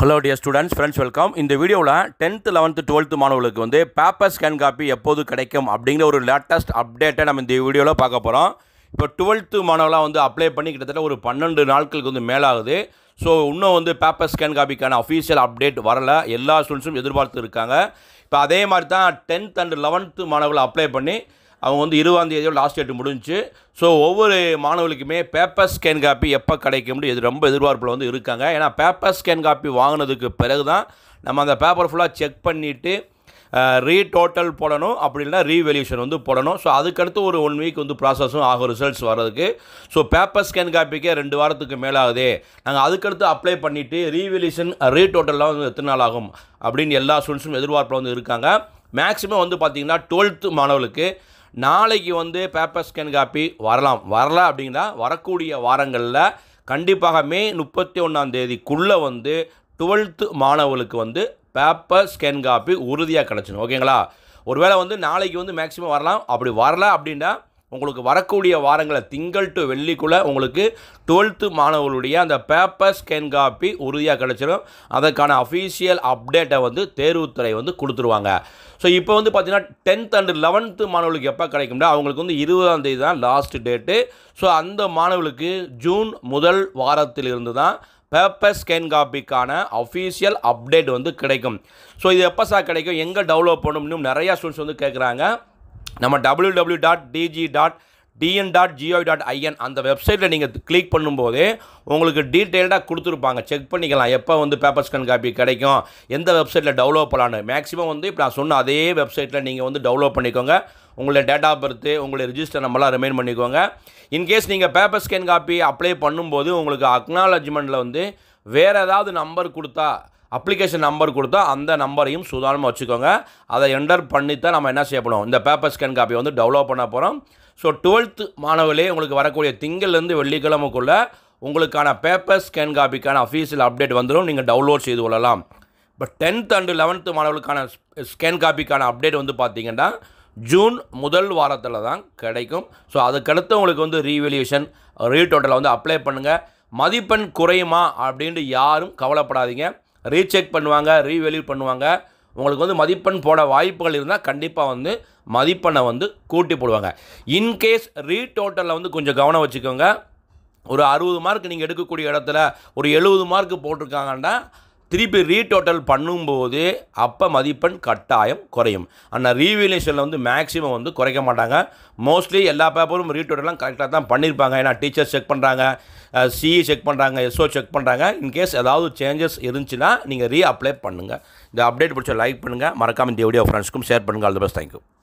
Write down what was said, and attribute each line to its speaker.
Speaker 1: hello dear students friends welcome இந்த வீடியோவில் tenth eleventh twelfth மாணவர்களுக்கு வந்து பேப்பர் ஸ்கேன் காப்பி எப்போது கிடைக்கும் அப்படிங்கிற ஒரு லேட்டஸ்ட் அப்டேட்டை நம்ம இந்த வீடியோவில் பார்க்க போகிறோம் இப்போ டுவெல்த்து மாணவர்களாக வந்து அப்ளை பண்ணி கிட்டத்தட்ட ஒரு பன்னெண்டு நாட்களுக்கு வந்து மேலாகுது ஸோ இன்னும் வந்து பேப்பர் ஸ்கேன் காப்பிக்கான அஃபீஷியல் அப்டேட் வரல எல்லா ஸ்டூடெண்ட்ஸும் எதிர்பார்த்து இருக்காங்க இப்போ அதே மாதிரி தான் டென்த் அண்ட் லெவன்த்து மாணவர்கள் அப்ளை பண்ணி அவங்க வந்து இருபதாம் தேதியோ லாஸ்ட் டேட் முடிஞ்சு ஸோ ஒவ்வொரு மாணவர்களுக்குமே பேப்பர் ஸ்கேன் காப்பி எப்போ கிடைக்கும்னு இது ரொம்ப எதிர்பார்ப்பில் வந்து இருக்காங்க ஏன்னா பேப்பர் ஸ்கேன் காப்பி வாங்கினதுக்கு பிறகு தான் நம்ம அந்த பேப்பர் ஃபுல்லாக செக் பண்ணிவிட்டு ரீ டோட்டல் போடணும் அப்படி இல்லைனா ரீவெல்யூஷன் வந்து போடணும் ஸோ அதுக்கடுத்து ஒரு ஒன் வீக் வந்து ப்ராசஸும் ஆகும் ரிசல்ட்ஸ் வர்றதுக்கு ஸோ பேப்பர் ஸ்கேன் காப்பிக்கே ரெண்டு வாரத்துக்கு மேலாகுது நாங்கள் அதுக்கடுத்து அப்ளை பண்ணிவிட்டு ரீவெல்யூஷன் ரீ டோட்டல்லாம் வந்து எத்தனை நாள் ஆகும் அப்படின்னு எல்லா ஸ்டூடெண்ட்ஸும் எதிர்பார்ப்பில் வந்து இருக்காங்க மேக்ஸிமம் வந்து பார்த்திங்கன்னா டுவெல்த்து மாணவர்களுக்கு நாளைக்கு வந்து பேப்பர் ஸ்கேன் காப்பி வரலாம் வரல அப்படின்னா வரக்கூடிய வாரங்களில் கண்டிப்பாக மே முப்பத்தி ஒன்றாம் தேதிக்குள்ளே வந்து டுவெல்த்து மாணவர்களுக்கு வந்து பேப்பர் ஸ்கேன் காப்பி உறுதியாக கிடச்சிடும் ஓகேங்களா ஒருவேளை வந்து நாளைக்கு வந்து மேக்ஸிமம் வரலாம் அப்படி வரல அப்படின்னா உங்களுக்கு வரக்கூடிய வாரங்களை திங்கள் டு வெள்ளிக்குள்ளே உங்களுக்கு டுவெல்த்து மாணவர்களுடைய அந்த பேப்பர் ஸ்கேன் காப்பி உறுதியாக கிடச்சிடும் அதற்கான அஃபீஷியல் அப்டேட்டை வந்து தேர்வுத்துறை வந்து கொடுத்துருவாங்க ஸோ இப்போ வந்து பார்த்திங்கன்னா டென்த் அண்டு லெவன்த்து மாணவர்களுக்கு எப்போ கிடைக்கும்னா அவங்களுக்கு வந்து இருபதாம் தேதி தான் லாஸ்ட் டேட்டு ஸோ அந்த மாணவர்களுக்கு ஜூன் முதல் வாரத்திலிருந்து தான் பேப்பர் ஸ்கேன் காப்பிக்கான அஃபீஷியல் அப்டேட் வந்து கிடைக்கும் ஸோ இது எப்போ சார் கிடைக்கும் எங்கே டெவலப் பண்ணணும் இன்னும் நிறையா ஸ்டூடெண்ட்ஸ் வந்து கேட்குறாங்க நம்ம W W dot D G dot T N dot G O dot I N அந்த வெப்சைட்டில் நீங்கள் கிளிக் பண்ணும்போதே உங்களுக்கு டீட்டெயில்டாக கொடுத்துருப்பாங்க செக் பண்ணிக்கலாம் எப்போ வந்து பேப்பர் ஸ்கேன் காப்பி கிடைக்கும் எந்த வெப்சைட்டில் டவுன்லோட் பண்ணலான்னு மேக்ஸிமம் வந்து இப்போ நான் சொன்ன அதே வெப்சைட்டில் நீங்கள் வந்து டவுன்லோட் பண்ணிக்கோங்க உங்களை டேட் ஆஃப் பர்த்து உங்களுடைய ரிஜிஸ்டர் நம்பர்லாம் ரிமைன் பண்ணிக்கோங்க இன்கேஸ் நீங்கள் பேப்பர் ஸ்கேன் காப்பி அப்ளை பண்ணும்போது உங்களுக்கு அக்னாலஜ்மெண்ட்டில் வந்து வேறு ஏதாவது நம்பர் கொடுத்தா அப்ளிகேஷன் நம்பர் கொடுத்தா அந்த நம்பரையும் சுதானமாக வச்சுக்கோங்க அதை என்டர் பண்ணி தான் நம்ம என்ன செய்ய போகிறோம் இந்த பேப்பர் ஸ்கேன் காப்பியை வந்து டெவலப் பண்ண போகிறோம் ஸோ டுவெல்த்து மாணவர்களே உங்களுக்கு வரக்கூடிய திங்கள்லேருந்து வெள்ளிக்கிழமைக்குள்ளே உங்களுக்கான பேப்பர் ஸ்கேன் காப்பிக்கான அஃபீஷியல் அப்டேட் வந்துடும் நீங்கள் டவுன்லோட் செய்து கொள்ளலாம் இப்போ டென்த் அண்டு லெவன்த்து மாணவர்களுக்கான ஸ்கேன் காப்பிக்கான அப்டேட் வந்து பார்த்திங்கன்னா ஜூன் முதல் வாரத்தில் தான் கிடைக்கும் ஸோ அதுக்கடுத்து உங்களுக்கு வந்து ரீ ரீடோட்டலில் வந்து அப்ளை பண்ணுங்கள் மதிப்பெண் குறையுமா அப்படின்ட்டு யாரும் கவலைப்படாதீங்க ரீசெக் பண்ணுவாங்க ரீவேல்யூ பண்ணுவாங்க உங்களுக்கு வந்து மதிப்பெண் போட வாய்ப்புகள் இருந்தால் கண்டிப்பாக வந்து மதிப்பெண்ணை வந்து கூட்டி போடுவாங்க இன்கேஸ் ரீடோட்டலில் வந்து கொஞ்சம் கவனம் வச்சுக்கோங்க ஒரு அறுபது மார்க் நீங்கள் எடுக்கக்கூடிய இடத்துல ஒரு எழுபது மார்க் போட்டிருக்காங்கன்னா திருப்பி ரீடோட்டல் பண்ணும்போது அப்போ மதிப்பெண் கட்டாயம் குறையும் ஆனால் ரீவிலேஷனில் வந்து மேக்ஸிமம் வந்து குறைக்க மாட்டாங்க மோஸ்ட்லி எல்லா பேப்பரும் ரீடோட்டலாம் கரெக்டாக தான் பண்ணியிருப்பாங்க ஏன்னா டீச்சர்ஸ் செக் பண்ணுறாங்க சிஇ செக் e பண்ணுறாங்க எஸ்ஓ செக் பண்ணுறாங்க இன்கேஸ் ஏதாவது சேஞ்சஸ் இருந்துச்சுன்னா நீங்கள் ரீ அப்ளை பண்ணுங்கள் இந்த அப்டேட் பிடிச்ச லைக் பண்ணுங்கள் மறக்காமல் இந்த வீடியோ ஃப்ரெண்ட்ஸ்க்கும் ஷேர் பண்ணுங்கள் ஆல் த பெஸ்ட் தேங்க்யூ